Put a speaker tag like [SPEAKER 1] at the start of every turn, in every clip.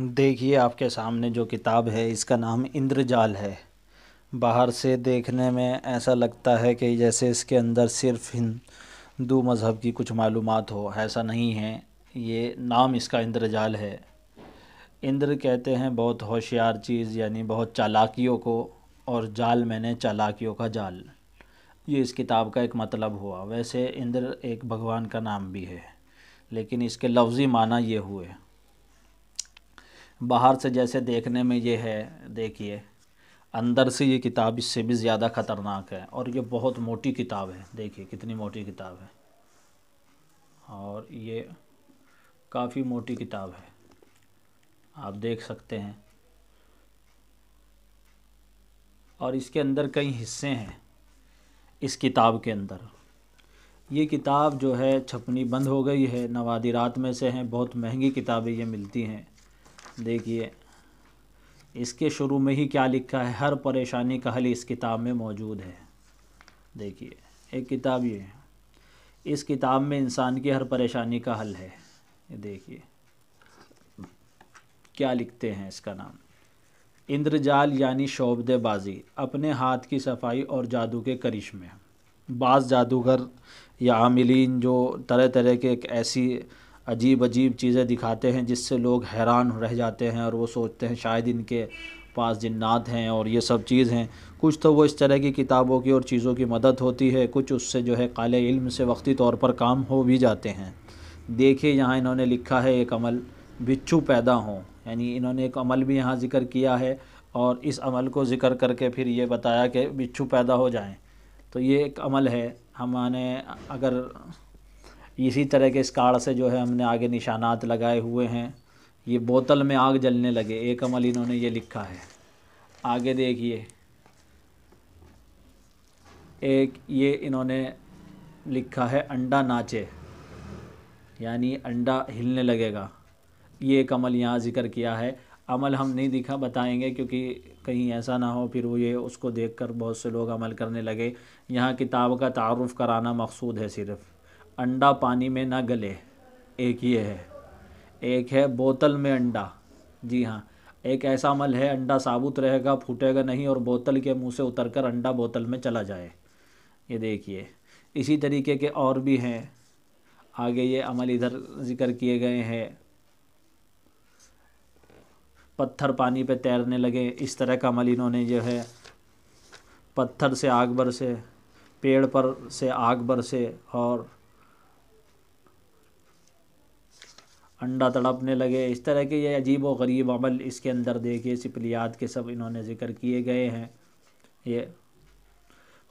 [SPEAKER 1] देखिए आपके सामने जो किताब है इसका नाम इंद्रजाल है बाहर से देखने में ऐसा लगता है कि जैसे इसके अंदर सिर्फ हिंदू मज़हब की कुछ मालूम हो ऐसा नहीं है ये नाम इसका इंद्रजाल है इंद्र कहते हैं बहुत होशियार चीज़ यानी बहुत चालाकियों को और जाल मैंने चालाकियों का जाल ये इस किताब का एक मतलब हुआ वैसे इंद्र एक भगवान का नाम भी है लेकिन इसके लफ्ज़ी माना ये हुए बाहर से जैसे देखने में ये है देखिए अंदर से ये किताब इससे भी ज़्यादा ख़तरनाक है और ये बहुत मोटी किताब है देखिए कितनी मोटी किताब है और ये काफ़ी मोटी किताब है आप देख सकते हैं और इसके अंदर कई हिस्से हैं इस किताब के अंदर ये किताब जो है छपनी बंद हो गई है रात में से हैं बहुत महंगी किताबें ये मिलती हैं देखिए इसके शुरू में ही क्या लिखा है हर परेशानी का हल इस किताब में मौजूद है देखिए एक किताब ये इस किताब में इंसान की हर परेशानी का हल है देखिए क्या लिखते हैं इसका नाम इंद्रजाल यानी शोबदेबाजी अपने हाथ की सफाई और जादू के करिश्मे बाज़ जादूगर या आमिलीन जो तरह तरह के एक ऐसी अजीब अजीब चीज़ें दिखाते हैं जिससे लोग हैरान रह जाते हैं और वो सोचते हैं शायद इनके पास जिन्नात हैं और ये सब चीज़ हैं कुछ तो वो इस तरह की किताबों की और चीज़ों की मदद होती है कुछ उससे जो है काले इल्म से वक्ती तौर पर काम हो भी जाते हैं देखिए यहाँ इन्होंने लिखा है एक अमल बिच्छू पैदा हों यानी इन्होंने एक अमल भी यहाँ ज़िक्र किया है और इस अमल को ज़िक्र करके फिर ये बताया कि बिच्छू पैदा हो जाएँ तो ये एक अमल है हमारे अगर इसी तरह के इस कार्ड से जो है हमने आगे निशानात लगाए हुए हैं ये बोतल में आग जलने लगे एक अमल इन्होंने ये लिखा है आगे देखिए एक ये इन्होंने लिखा है अंडा नाचे यानी अंडा हिलने लगेगा ये एक अमल यहाँ ज़िक्र किया है अमल हम नहीं दिखा बताएंगे क्योंकि कहीं ऐसा ना हो फिर वो ये उसको देखकर बहुत से लोग अमल करने लगे यहाँ किताब का तारफ़ कराना मकसूद है सिर्फ़ अंडा पानी में ना गले एक ये है एक है बोतल में अंडा जी हाँ एक ऐसा अमल है अंडा साबुत रहेगा फूटेगा नहीं और बोतल के मुंह से उतरकर अंडा बोतल में चला जाए ये देखिए इसी तरीके के और भी हैं आगे ये अमल इधर जिक्र किए गए हैं पत्थर पानी पे तैरने लगे इस तरह का अमल इन्होंने जो है पत्थर से आग बरसे पेड़ पर से आग बरसे और अंडा तड़पने लगे इस तरह के ये अजीब व गरीब अमल इसके अंदर देखिए सिपलियात के सब इन्होंने ज़िक्र किए गए हैं ये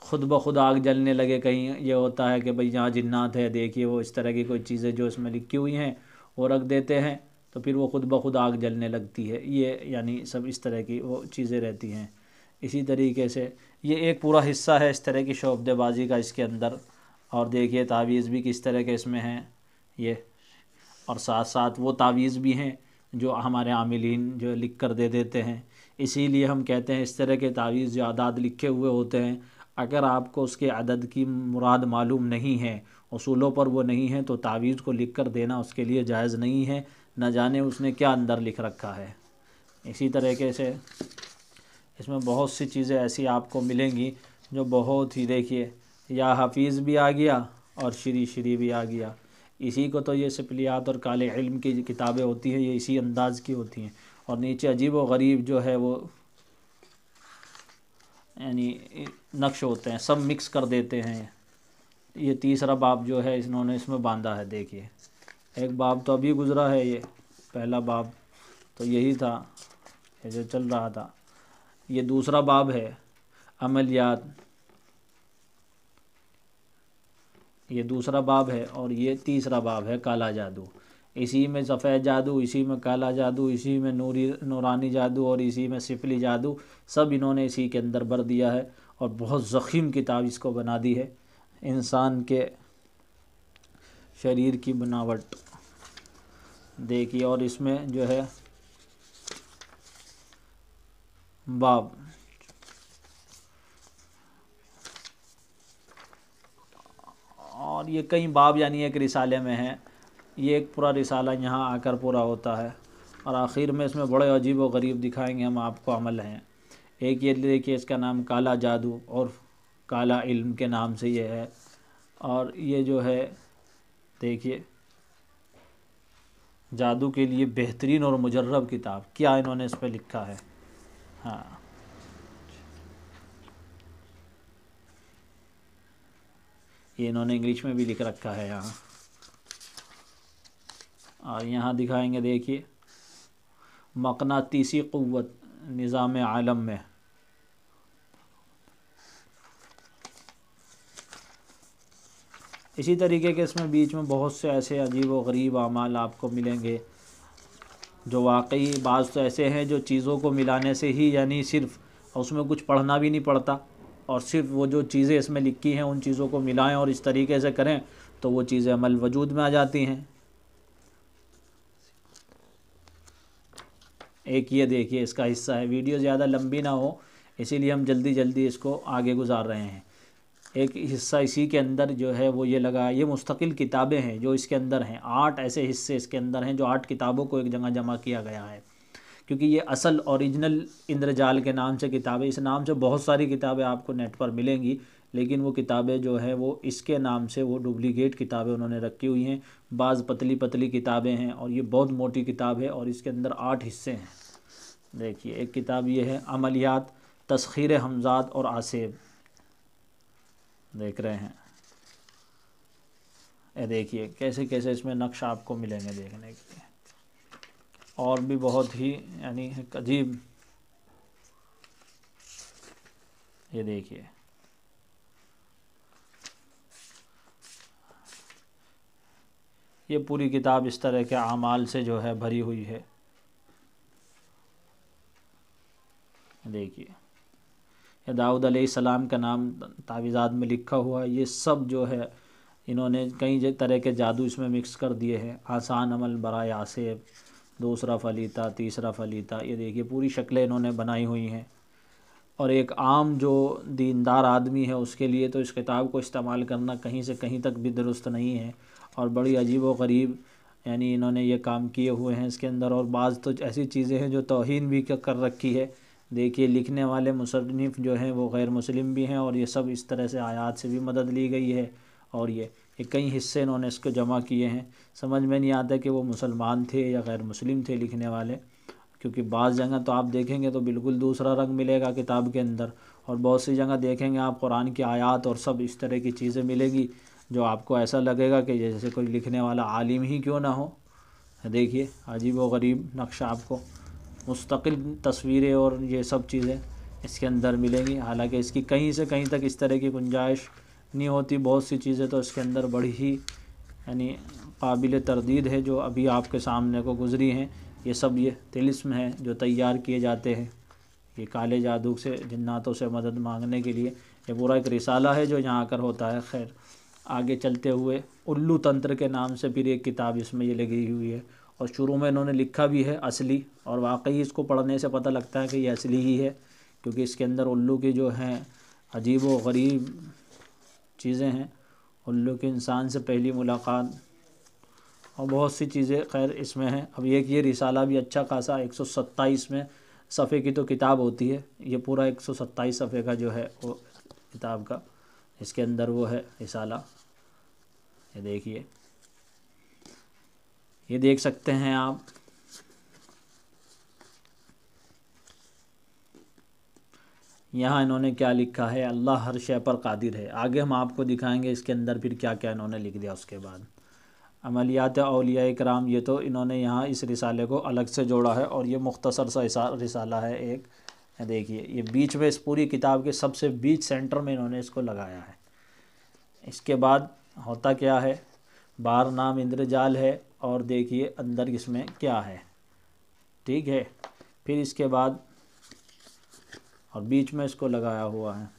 [SPEAKER 1] खुद ब खुद आग जलने लगे कहीं ये होता है कि भाई यहाँ जिन्नात है देखिए वो इस तरह की कोई चीज़ें जो इसमें लिखी हुई हैं वो रख देते हैं तो फिर वो खुद ब खुद आग जलने लगती है ये यानी सब इस तरह की वो चीज़ें रहती हैं इसी तरीके से ये एक पूरा हिस्सा है इस तरह की शोबेबाजी का इसके अंदर और देखिए तावीज़ भी किस तरह के इसमें हैं ये और साथ साथ वो तावीज़ भी हैं जो हमारे आमिलीन जो लिख कर दे देते हैं इसीलिए हम कहते हैं इस तरह के तावीज़ जो आदाद लिखे हुए होते हैं अगर आपको उसके अदद की मुराद मालूम नहीं है असूलों पर वो नहीं है तो तावीज़ को लिख कर देना उसके लिए जायज़ नहीं है न जाने उसने क्या अंदर लिख रखा है इसी तरीके से इसमें बहुत सी चीज़ें ऐसी आपको मिलेंगी जो बहुत ही देखिए या हफीज़ भी आ गया और श्री श्री भी आ गया इसी को तो ये सिपलियात और काले इल्म की किताबें होती हैं ये इसी अंदाज की होती हैं और नीचे अजीब व गरीब जो है वो यानी नक्श होते हैं सब मिक्स कर देते हैं ये तीसरा बाब जो है इन्होंने इसमें बांधा है देखिए एक बाब तो अभी गुज़रा है ये पहला बाब तो यही था ये जो चल रहा था ये दूसरा बाब है अमलियात ये दूसरा बाब है और ये तीसरा बाब है काला जादू इसी में सफ़ेद जादू इसी में काला जादू इसी में नूरी नूरानी जादू और इसी में सिफली जादू सब इन्होंने इसी के अंदर भर दिया है और बहुत ज़ख़ीम किताब इसको बना दी है इंसान के शरीर की बनावट देखिए और इसमें जो है बाब और ये कई बाब यानी एक रिसाले में है ये एक पूरा रिसाला यहाँ आकर पूरा होता है और आखिर में इसमें बड़े अजीब व गरीब दिखाएंगे हम आपको अमल हैं एक ये देखिए इसका नाम काला जादू और काला इल्म के नाम से ये है और ये जो है देखिए जादू के लिए बेहतरीन और मुजर्रब किताब क्या इन्होंने इस पर लिखा है हाँ ये इन्होंने इंग्लिश में भी लिख रखा है यहाँ और यहाँ दिखाएंगे देखिए मकनातीसी क़वत निज़ाम आलम में इसी तरीके के इसमें बीच में बहुत से ऐसे अजीब व गरीब अमाल आपको मिलेंगे जो वाकई बाज़ तो ऐसे हैं जो चीज़ों को मिलाने से ही यानी सिर्फ उसमें कुछ पढ़ना भी नहीं पड़ता और सिर्फ वो जो चीज़ें इसमें लिखी हैं उन चीज़ों को मिलाएं और इस तरीके से करें तो वो चीज़ें अमल वजूद में आ जाती हैं एक ये देखिए इसका हिस्सा है वीडियो ज़्यादा लंबी ना हो इसीलिए हम जल्दी जल्दी इसको आगे गुजार रहे हैं एक हिस्सा इसी के अंदर जो है वो ये लगा ये मुस्तकिल किताबें हैं जो इसके अंदर हैं आठ ऐसे हिस्से इसके अंदर हैं जो आठ किताबों को एक जगह जमा किया गया है क्योंकि ये असल ओरिजिनल इंद्रजाल के नाम से किताब है इस नाम से बहुत सारी किताबें आपको नेट पर मिलेंगी लेकिन वो किताबें जो है वो इसके नाम से वो डुप्लीकेट किताबें उन्होंने रखी हुई हैं बाज़ पतली पतली किताबें हैं और ये बहुत मोटी किताब है और इसके अंदर आठ हिस्से हैं देखिए एक किताब ये है अमलियात तस्खीर हमजात और आसेब देख रहे हैं ये देखिए कैसे कैसे इसमें नक्श आपको मिलेंगे देखने के लिए और भी बहुत ही यानी एक अजीब ये देखिए ये पूरी किताब इस तरह के अमाल से जो है भरी हुई है देखिए यह दाऊद सलाम का नाम तावीज़ात में लिखा हुआ है ये सब जो है इन्होंने कई तरह के जादू इसमें मिक्स कर दिए हैं आसान अमल बरा आसेब दूसरा फलीता तीसरा फलीता ये देखिए पूरी शक्लें इन्होंने बनाई हुई हैं और एक आम जो दीनदार आदमी है उसके लिए तो इस किताब को इस्तेमाल करना कहीं से कहीं तक भी दुरुस्त नहीं है और बड़ी अजीब व गरीब यानी इन्होंने ये काम किए हुए हैं इसके अंदर और बाज़ तो ऐसी चीज़ें हैं जो तोहन भी कर रखी है देखिए लिखने वाले मुसनफ़ जो हैं वो गैर मुस्लिम भी हैं और ये सब इस तरह से आयात से भी मदद ली गई है और ये ये कई हिस्से इन्होंने इसको जमा किए हैं समझ में नहीं आता कि वो मुसलमान थे या गैर मुस्लिम थे लिखने वाले क्योंकि बाज़ जगह तो आप देखेंगे तो बिल्कुल दूसरा रंग मिलेगा किताब के अंदर और बहुत सी जगह देखेंगे आप कुरान की आयात और सब इस तरह की चीज़ें मिलेगी जो आपको ऐसा लगेगा कि जैसे कोई लिखने वाला आलिम ही क्यों ना हो देखिए अजीब व गरीब नक्शा आपको मुस्तकिल तस्वीरें और ये सब चीज़ें इसके अंदर मिलेंगी हालांकि इसकी कहीं से कहीं तक इस तरह की गुंजाइश नहीं होती बहुत सी चीज़ें तो इसके अंदर बड़ी ही यानी काबिल तरदीद है जो अभी आपके सामने को गुजरी हैं ये सब ये तिलस्म है जो तैयार किए जाते हैं ये काले जादू से जन्नातों से मदद मांगने के लिए ये पूरा एक रिसाला है जो यहाँ आकर होता है खैर आगे चलते हुए उल्लू तंत्र के नाम से फिर एक किताब इसमें ये लगी हुई है और शुरू में इन्होंने लिखा भी है असली और वाकई इसको पढ़ने से पता लगता है कि ये असली ही है क्योंकि इसके अंदर उल्लू के जो हैं अजीब व गरीब चीज़ें हैं उल्लू के इंसान से पहली मुलाकात और बहुत सी चीज़ें खैर इसमें हैं अब एक ये रिसाला भी अच्छा खासा एक सौ सत्ताईस में सफ़े की तो किताब होती है ये पूरा एक सौ सत्ताईस सफ़े का जो है वो किताब का इसके अंदर वो है रिसाला ये देखिए ये देख सकते हैं आप यहाँ इन्होंने क्या लिखा है अल्लाह हर शय पर कादिर है आगे हम आपको दिखाएंगे इसके अंदर फिर क्या क्या इन्होंने लिख दिया उसके बाद अमलियात अलिया कराम ये तो इन्होंने यहाँ इस रिसाले को अलग से जोड़ा है और ये मुख्तसर सा रिसाला है एक देखिए ये बीच में इस पूरी किताब के सबसे बीच सेंटर में इन्होंने इसको लगाया है इसके बाद होता क्या है बार नाम इंद्रजाल है और देखिए अंदर इसमें क्या है ठीक है फिर इसके बाद और बीच में इसको लगाया हुआ है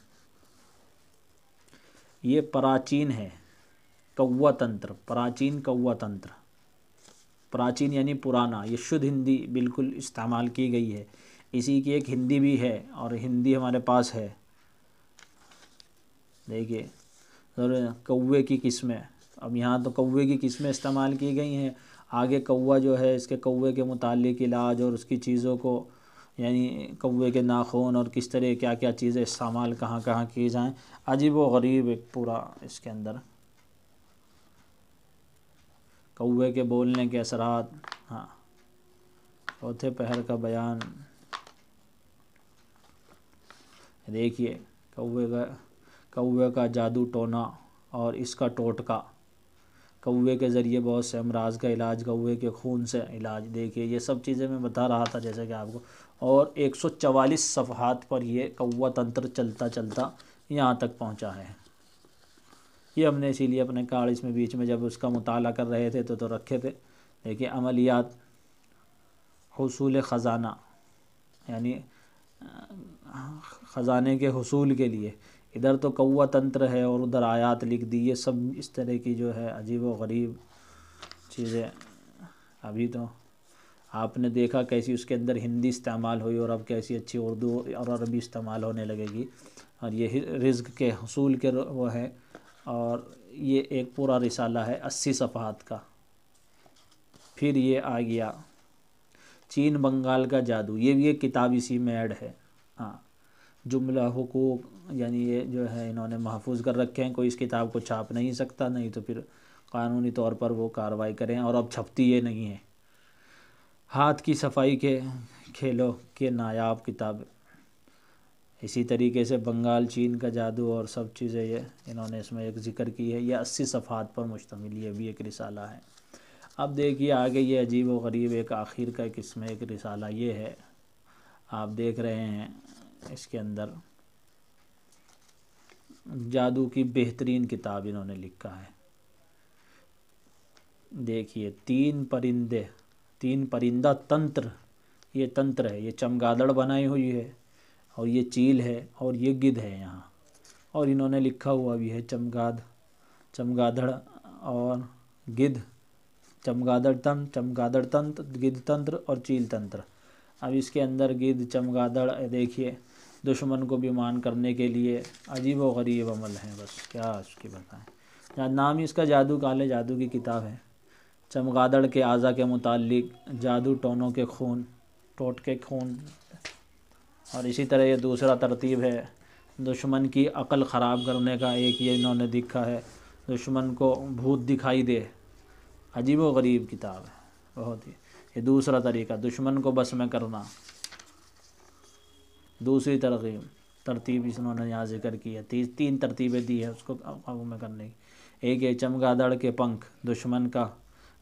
[SPEAKER 1] ये प्राचीन है कौवा तंत्र प्राचीन कौवा तंत्र प्राचीन यानी पुराना ये शुद्ध हिंदी बिल्कुल इस्तेमाल की गई है इसी की एक हिंदी भी है और हिंदी हमारे पास है देखिए कौवे की किस्में अब यहाँ तो कौवे की किस्में इस्तेमाल की गई हैं आगे कौवा जो है इसके कौवे के मुतालिक इलाज और उसकी चीज़ों को यानी कौए के नाखून और किस तरह क्या क्या चीज़ें इस्तेमाल कहाँ कहाँ किए जाएँ अजीब व गरीब एक पूरा इसके अंदर कौए के बोलने के असरात हाँ चौथे पहर का बयान देखिए कौए का कौए का जादू टोना और इसका टोटका कौवे के ज़रिए बहुत से अमराज का इलाज कौवे के खून से इलाज देखिए ये सब चीज़ें मैं बता रहा था जैसे कि आपको और एक सौ चवालीस सफ़हात पर यह कौवा तंत्र चलता चलता यहाँ तक पहुँचा है ये हमने इसीलिए अपने कार्ड इसमें बीच में जब उसका मताल कर रहे थे तो तो रखे थे देखिए अमलियात हसूल ख़जाना यानी ख़ज़ाने के हसूल के लिए इधर तो कौवा तंत्र है और उधर आयात लिख दी ये सब इस तरह की जो है अजीब व गरीब चीज़ें अभी तो आपने देखा कैसी उसके अंदर हिंदी इस्तेमाल हुई और अब कैसी अच्छी उर्दू और अरबी इस्तेमाल होने लगेगी और ये रिज्क के हसूल के वो है और ये एक पूरा रिसाला है अस्सी सफ़ात का फिर ये आ गया चीन बंगाल का जादू ये भी एक किताब इसी में ऐड है हाँ जुमला हकूक़ यानी ये जो है इन्होंने महफूज कर रखे हैं कोई इस किताब को छाप नहीं सकता नहीं तो फिर कानूनी तौर पर वो कार्रवाई करें और अब छपती ये नहीं है हाथ की सफाई के खेलों के नायाब किताब इसी तरीके से बंगाल चीन का जादू और सब चीज़ें ये इन्होंने इसमें एक ज़िक्र की है यह अस्सी सफ़ात पर मुश्तमिल ये भी एक रिसाला है अब देखिए आगे ये अजीब व गरीब एक आखिर का एक इसमें एक रिसाला ये है आप देख रहे हैं इसके अंदर जादू की बेहतरीन किताब इन्होंने लिखा है देखिए तीन परिंदे तीन परिंदा तंत्र ये तंत्र है ये चमगादड़ बनाई हुई है और ये चील है और ये गिद्ध है यहाँ और इन्होंने लिखा हुआ भी है चमगाद चमगादड़ और गिद्ध चमगादड़ तंत्र चमगादड़ तंत्र गिद्ध तंत्र और चील तंत्र अब इसके अंदर गिद्ध चमगादड़ देखिए दुश्मन को भी मान करने के लिए अजीब व गरीब अमल हैं बस क्या उसके बताएं जहाँ नाम ही इसका जादू काले जादू की किताब है चमगादड़ के आज़ा के मुतालिक जादू टोनों के खून टोट के खून और इसी तरह ये दूसरा तरतीब है दुश्मन की अकल ख़राब करने का एक ये इन्होंने दिखा है दुश्मन को भूत दिखाई दे अजीब व गरीब किताब है बहुत ही ये दूसरा तरीका दुश्मन को बस में करना दूसरी तरगीब तरतीब इस उन्होंने यहाँ जिक्र की है तीस तीन तरतीबें दी है उसको काबू में करने की एक है चमगादड़ के पंख दुश्मन का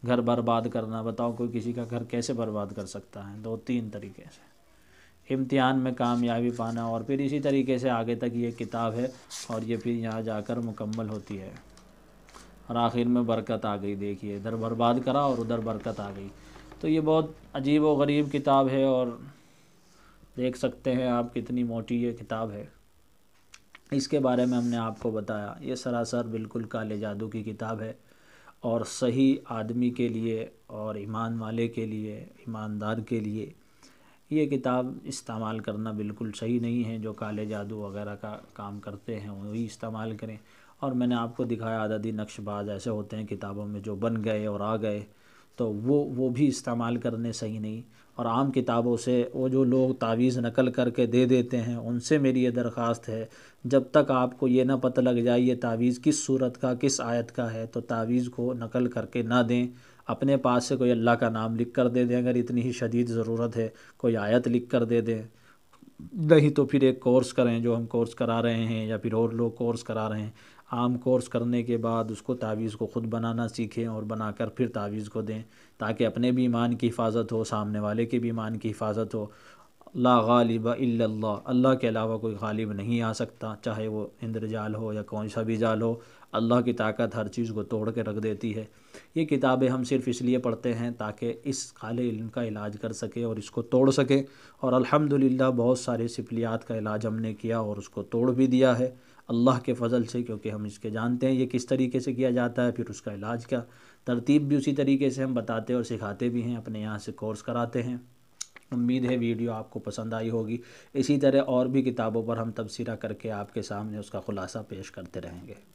[SPEAKER 1] घर बर्बाद करना बताओ कोई किसी का घर कैसे बर्बाद कर सकता है दो तीन तरीके से इम्तिहान में कामयाबी पाना और फिर इसी तरीके से आगे तक ये किताब है और ये फिर यहाँ जाकर मुकम्मल होती है और आखिर में बरकत आ गई देखिए इधर बर्बाद करा और उधर बरकत आ गई तो ये बहुत अजीब व गरीब किताब है और देख सकते हैं आप कितनी मोटी ये किताब है इसके बारे में हमने आपको बताया ये सरासर बिल्कुल काले जादू की किताब है और सही आदमी के लिए और ईमान वाले के लिए ईमानदार के लिए ये किताब इस्तेमाल करना बिल्कुल सही नहीं है जो काले जादू वगैरह का काम करते हैं वही इस्तेमाल करें और मैंने आपको दिखाया आदादी नक्शबाज ऐसे होते हैं किताबों में जो बन गए और आ गए तो वो वो भी इस्तेमाल करने सही नहीं और आम किताबों से वो जो लोग तावीज़ नकल करके दे देते हैं उनसे मेरी ये दरख्वास्त है जब तक आपको ये ना पता लग जाए ये तावीज़ किस सूरत का किस आयत का है तो तावीज़ को नकल करके ना दें अपने पास से कोई अल्लाह का नाम लिख कर दे दें अगर इतनी ही शदीद ज़रूरत है कोई आयत लिख कर दे दें नहीं तो फिर एक कोर्स करें जो हम कोर्स करा रहे हैं या फिर और लोग कोर्स करा रहे हैं आम कोर्स करने के बाद उसको तावीज़ को ख़ुद बनाना सीखें और बनाकर फिर तावीज़ को दें ताकि अपने भी ईमान की हिफाजत हो सामने वाले के भी ईमान की हिफाजत हो ला गालिब इल्ला अल्लाह के अलावा कोई गालिब नहीं आ सकता चाहे वो इंद्रजाल हो या कौन सा भी जाल हो अल्लाह की ताकत हर चीज़ को तोड़ के रख देती है ये किताबें हम सिर्फ इसलिए पढ़ते हैं ताकि इस काले इल्म का इलाज कर सके और इसको तोड़ सके और अल्हम्दुलिल्लाह बहुत सारे सिपलियात का इलाज हमने किया और उसको तोड़ भी दिया है अल्लाह के फ़ल से क्योंकि हम इसके जानते हैं ये किस तरीके से किया जाता है फिर उसका इलाज का तरतीब भी उसी तरीके से हम बताते और सिखाते भी हैं अपने यहाँ से कोर्स कराते हैं उम्मीद है वीडियो आपको पसंद आई होगी इसी तरह और भी किताबों पर हम तबसरा करके आपके सामने उसका ख़ुलासा पेश करते रहेंगे